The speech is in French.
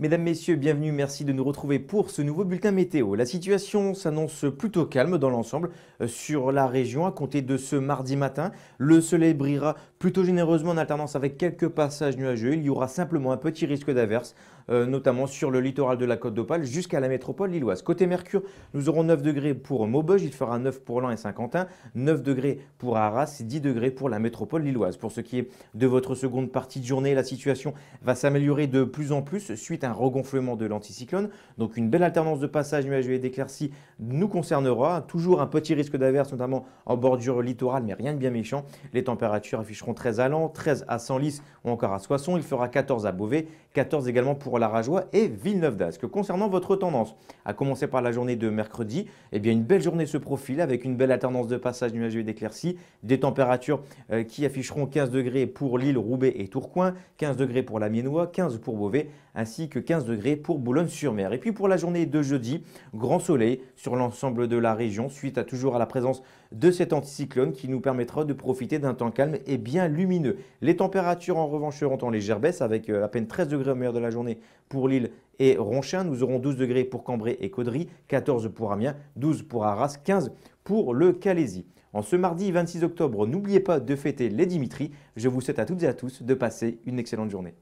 Mesdames, Messieurs, bienvenue, merci de nous retrouver pour ce nouveau bulletin météo. La situation s'annonce plutôt calme dans l'ensemble euh, sur la région à compter de ce mardi matin. Le soleil brillera plutôt généreusement en alternance avec quelques passages nuageux. Il y aura simplement un petit risque d'averse euh, notamment sur le littoral de la Côte d'Opale jusqu'à la métropole lilloise. Côté Mercure, nous aurons 9 degrés pour Maubeuge, il fera 9 pour Lan et Saint-Quentin, 9 degrés pour Arras, et 10 degrés pour la métropole lilloise. Pour ce qui est de votre seconde partie de journée, la situation va s'améliorer de plus en plus suite à un regonflement de l'anticyclone. Donc une belle alternance de passage nuageux et d'éclaircies nous concernera. Toujours un petit risque d'averse, notamment en bordure littorale, mais rien de bien méchant. Les températures afficheront 13 à 13 à Senlis ou encore à Soissons. Il fera 14 à Beauvais, 14 également pour La Rajoie et Villeneuve d'Ascq. Concernant votre tendance, à commencer par la journée de mercredi, eh bien une belle journée se profile avec une belle alternance de passage nuageux et d'éclaircies, des températures euh, qui afficheront 15 degrés pour Lille, Roubaix et Tourcoing, 15 degrés pour la Miennois, 15 pour Beauvais, ainsi que 15 degrés pour Boulogne-sur-Mer. Et puis pour la journée de jeudi, grand soleil sur l'ensemble de la région suite à toujours à la présence de cet anticyclone qui nous permettra de profiter d'un temps calme et bien lumineux. Les températures en revanche seront en légère baisse avec euh, à peine 13 degrés au meilleur de la journée pour Lille et Ronchin. Nous aurons 12 degrés pour Cambrai et Caudry, 14 pour Amiens, 12 pour Arras, 15 pour le Calaisie. En ce mardi 26 octobre, n'oubliez pas de fêter les Dimitri. Je vous souhaite à toutes et à tous de passer une excellente journée.